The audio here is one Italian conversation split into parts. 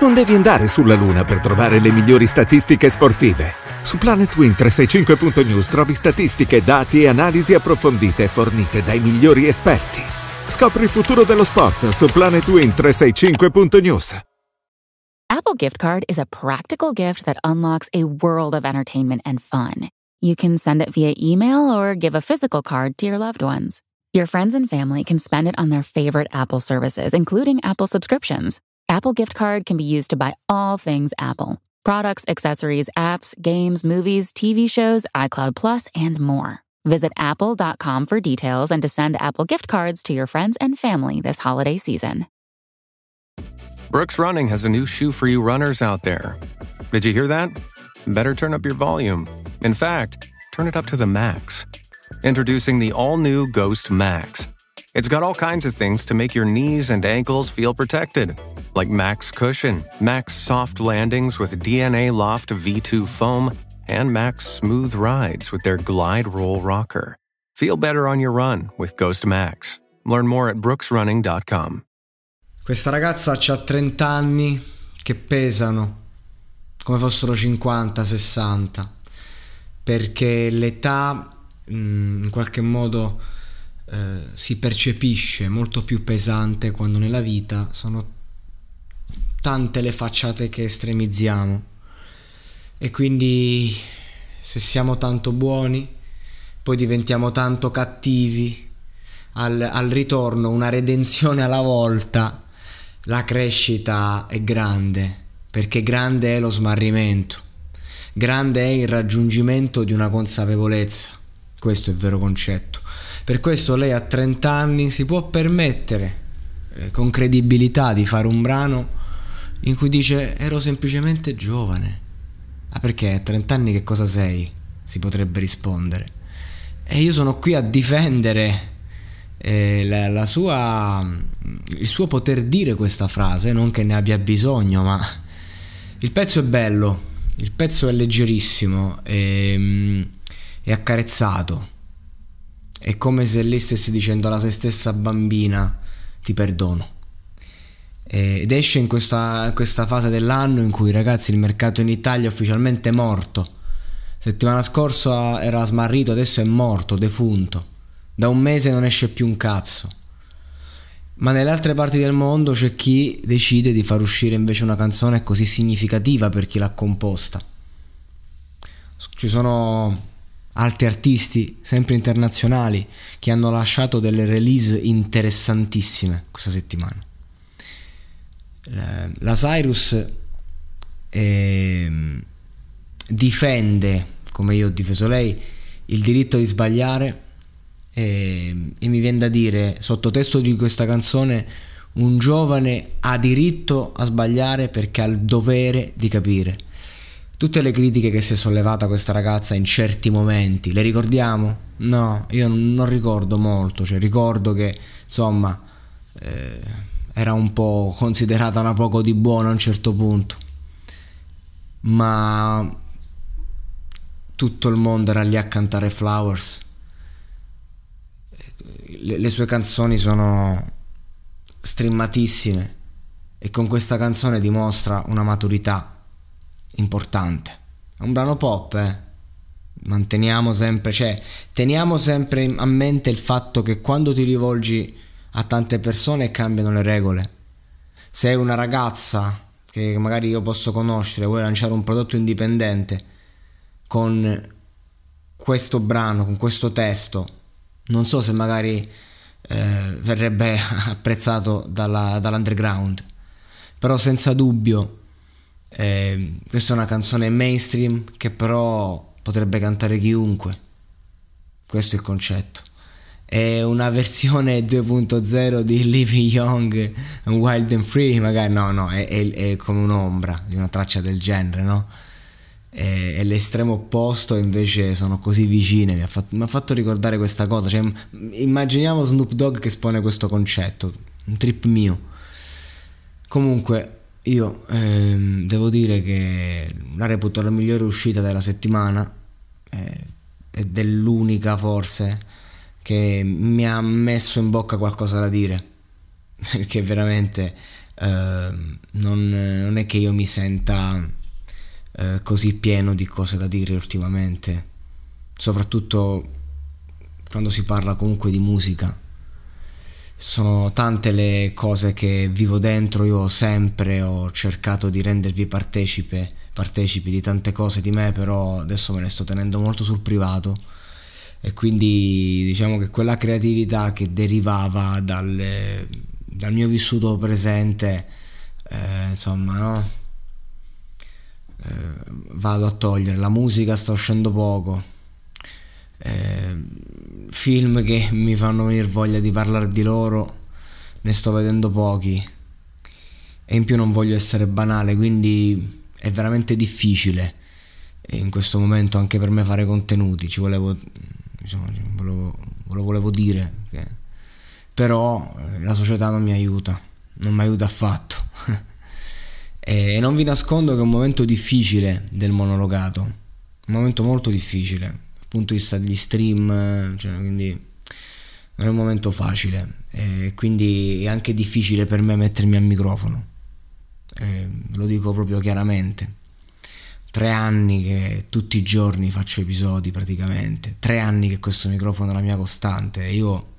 Non devi andare sulla Luna per trovare le migliori statistiche sportive. Su planetwin 365news trovi statistiche, dati e analisi approfondite fornite dai migliori esperti. Scopri il futuro dello sport su planetwin 365news Apple Gift Card is a practical gift that unlocks a world of entertainment and fun. You can send it via email or give a physical card to your loved ones. Your friends and family can spend it on their favorite Apple services, including Apple subscriptions. Apple gift card can be used to buy all things Apple products, accessories, apps, games, movies, TV shows, iCloud Plus, and more. Visit apple.com for details and to send Apple gift cards to your friends and family this holiday season. Brooks Running has a new shoe for you runners out there. Did you hear that? Better turn up your volume. In fact, turn it up to the max. Introducing the all new Ghost Max it's got all kinds of things to make your knees and ankles feel protected, like Max Cushion, Max Soft Landings with DNA Loft V2 Foam, and Max Smooth Rides with their Glide Roll Rocker. Feel better on your run with Ghost Max. Learn more at brooksrunning.com. Questa ragazza ha 30 anni che pesano come fossero 50, 60, perché l'età mm, in qualche modo eh, si percepisce molto più pesante quando nella vita sono tante le facciate che estremizziamo e quindi se siamo tanto buoni poi diventiamo tanto cattivi al, al ritorno una redenzione alla volta la crescita è grande perché grande è lo smarrimento grande è il raggiungimento di una consapevolezza questo è il vero concetto per questo lei a 30 anni si può permettere eh, con credibilità di fare un brano in cui dice ero semplicemente giovane. Ah perché a 30 anni che cosa sei? Si potrebbe rispondere. E io sono qui a difendere eh, la, la sua, il suo poter dire questa frase, non che ne abbia bisogno, ma il pezzo è bello, il pezzo è leggerissimo, e ehm, è accarezzato è come se lei stesse dicendo alla se stessa bambina ti perdono. Ed esce in questa, questa fase dell'anno in cui ragazzi il mercato in Italia è ufficialmente morto. Settimana scorsa era smarrito, adesso è morto, defunto. Da un mese non esce più un cazzo. Ma nelle altre parti del mondo c'è chi decide di far uscire invece una canzone così significativa per chi l'ha composta. Ci sono altri artisti, sempre internazionali, che hanno lasciato delle release interessantissime questa settimana. La Cyrus eh, difende, come io ho difeso lei, il diritto di sbagliare e, ehm, e mi viene da dire, sottotesto di questa canzone, un giovane ha diritto a sbagliare perché ha il dovere di capire Tutte le critiche che si è sollevata questa ragazza in certi momenti, le ricordiamo? No, io non ricordo molto, cioè ricordo che insomma eh, era un po' considerata una poco di buona a un certo punto, ma tutto il mondo era lì a cantare Flowers. Le, le sue canzoni sono streammatissime e con questa canzone dimostra una maturità importante. È un brano pop, eh. Manteniamo sempre, cioè, teniamo sempre a mente il fatto che quando ti rivolgi a tante persone cambiano le regole. Se una ragazza che magari io posso conoscere vuole lanciare un prodotto indipendente con questo brano, con questo testo, non so se magari eh, verrebbe apprezzato dalla, dall'underground, però senza dubbio eh, questa è una canzone mainstream che però potrebbe cantare chiunque. Questo è il concetto. È una versione 2.0 di Living Young Wild and Free, magari no, no, è, è, è come un'ombra di una traccia del genere, no? è l'estremo opposto invece sono così vicine. Mi ha, fatto, mi ha, fatto, ricordare questa cosa. Cioè, immaginiamo Snoop Dogg che espone questo concetto, un trip mio. Comunque, io ehm, devo dire che la reputo la migliore uscita della settimana eh, ed è l'unica forse che mi ha messo in bocca qualcosa da dire perché veramente ehm, non, non, è che io mi senta eh, così pieno di cose da dire ultimamente soprattutto quando si parla comunque di musica sono tante le cose che vivo dentro, io sempre ho cercato di rendervi partecipe, partecipi di tante cose di me, però adesso me ne sto tenendo molto sul privato e quindi diciamo che quella creatività che derivava dal, dal mio vissuto presente, eh, insomma, no? eh, vado a togliere, la musica sta uscendo poco. Eh, film che mi fanno venire voglia di parlare di loro ne sto vedendo pochi e in più non voglio essere banale, quindi è veramente difficile in questo momento anche per me fare contenuti, ci volevo, diciamo, volevo, lo volevo dire, che... però eh, la società non mi aiuta, non mi aiuta affatto. e non vi nascondo che è un momento difficile del monologato, un momento molto difficile, punto di vista degli stream, cioè, quindi non è un momento facile e quindi è anche difficile per me mettermi al microfono, e lo dico proprio chiaramente. Tre anni che tutti i giorni faccio episodi praticamente, tre anni che questo microfono è la mia costante, io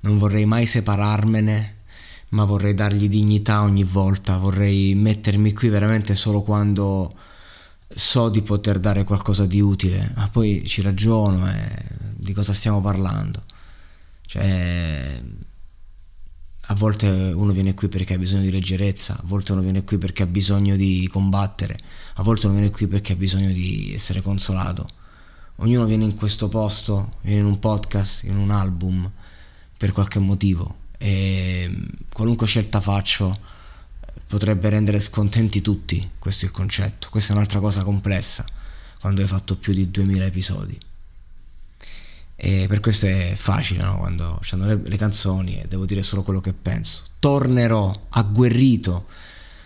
non vorrei mai separarmene ma vorrei dargli dignità ogni volta, vorrei mettermi qui veramente solo quando so di poter dare qualcosa di utile, ma poi ci ragiono e eh, di cosa stiamo parlando. Cioè, a volte uno viene qui perché ha bisogno di leggerezza, a volte uno viene qui perché ha bisogno di combattere, a volte uno viene qui perché ha bisogno di essere consolato. Ognuno viene in questo posto, viene in un podcast, in un album, per qualche motivo. E qualunque scelta faccio, potrebbe rendere scontenti tutti, questo è il concetto, questa è un'altra cosa complessa quando hai fatto più di 2000 episodi. E per questo è facile, no? Quando c'hanno le, le canzoni e devo dire solo quello che penso. Tornerò agguerrito,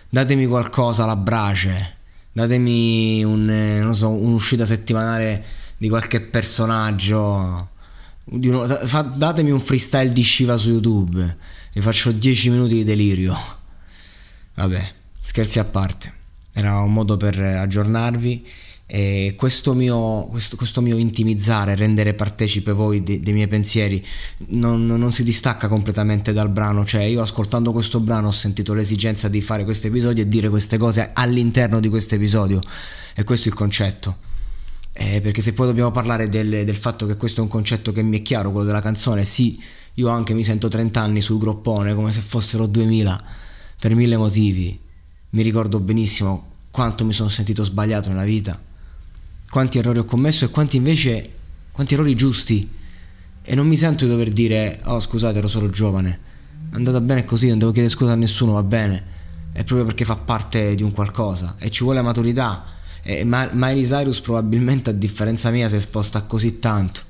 datemi qualcosa alla brace, datemi un, eh, so, un'uscita settimanale di qualche personaggio, di uno, datemi un freestyle di Shiva su YouTube, vi faccio 10 minuti di delirio. Vabbè, scherzi a parte, era un modo per aggiornarvi e questo mio, questo, questo mio intimizzare, rendere partecipe voi dei, dei miei pensieri, non, non, si distacca completamente dal brano, cioè io ascoltando questo brano ho sentito l'esigenza di fare questo episodio e dire queste cose all'interno di questo episodio e questo è il concetto. Eh, perché se poi dobbiamo parlare del, del, fatto che questo è un concetto che mi è chiaro, quello della canzone, sì, io anche mi sento 30 anni sul groppone come se fossero 2000 per mille motivi. Mi ricordo benissimo quanto mi sono sentito sbagliato nella vita, quanti errori ho commesso e quanti invece, quanti errori giusti. E non mi sento di dover dire, oh scusate, ero solo giovane. È andata bene così, non devo chiedere scusa a nessuno, va bene. È proprio perché fa parte di un qualcosa e ci vuole maturità. E Miley Cyrus probabilmente a differenza mia si è esposta così tanto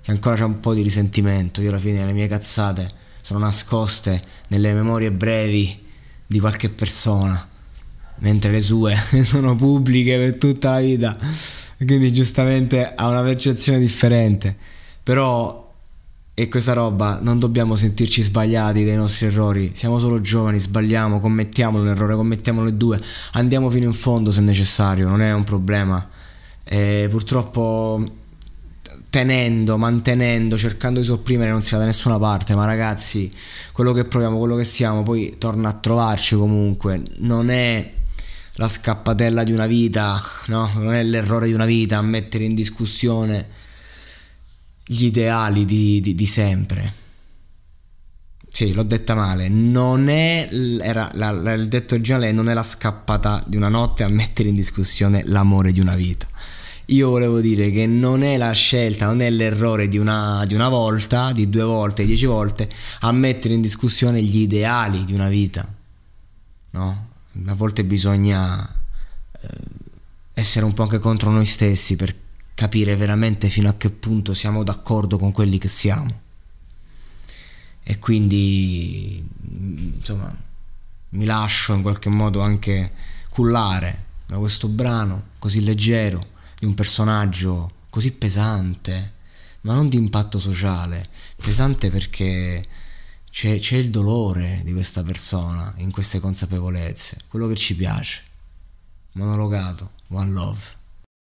che ancora c'è un po' di risentimento. Io alla fine le mie cazzate sono nascoste nelle memorie brevi di qualche persona, mentre le sue sono pubbliche per tutta la vita, quindi giustamente ha una percezione differente, però è questa roba non dobbiamo sentirci sbagliati dei nostri errori, siamo solo giovani, sbagliamo, commettiamo un errore, commettiamo le due, andiamo fino in fondo se necessario, non è un problema. E purtroppo tenendo, mantenendo, cercando di sopprimere non si va da nessuna parte, ma ragazzi, quello che proviamo, quello che siamo, poi torna a trovarci comunque, non è la scappatella di una vita, no? Non è l'errore di una vita a mettere in discussione gli ideali di, di, di sempre. Sì, l'ho detta male. Non è. Era, la, la, il detto originale non è la scappata di una notte a mettere in discussione l'amore di una vita. Io volevo dire che non è la scelta, non è l'errore di una, di una volta, di due volte, dieci volte, a mettere in discussione gli ideali di una vita. No? A volte bisogna eh, essere un po' anche contro noi stessi per capire veramente fino a che punto siamo d'accordo con quelli che siamo. E quindi, insomma, mi lascio in qualche modo anche cullare da questo brano così leggero di un personaggio così pesante, ma non di impatto sociale, pesante perché c'è, c'è il dolore di questa persona in queste consapevolezze, quello che ci piace. Monologato, One Love.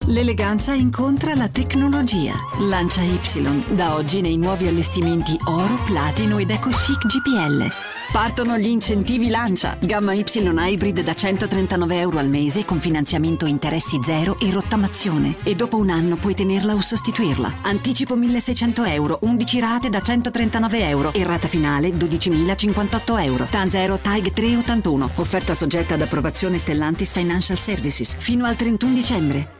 L'eleganza incontra la tecnologia. Lancia Y, da oggi nei nuovi allestimenti oro, platino ed eco chic GPL. Partono gli incentivi Lancia, gamma Y Hybrid da 139 euro al mese con finanziamento interessi zero e rottamazione. E dopo un anno puoi tenerla o sostituirla. Anticipo 1600 euro, 11 rate da 139 euro e rata finale 12.058 euro. TAN 0 TAG 381. Offerta soggetta ad approvazione Stellantis Financial Services fino al 31 dicembre.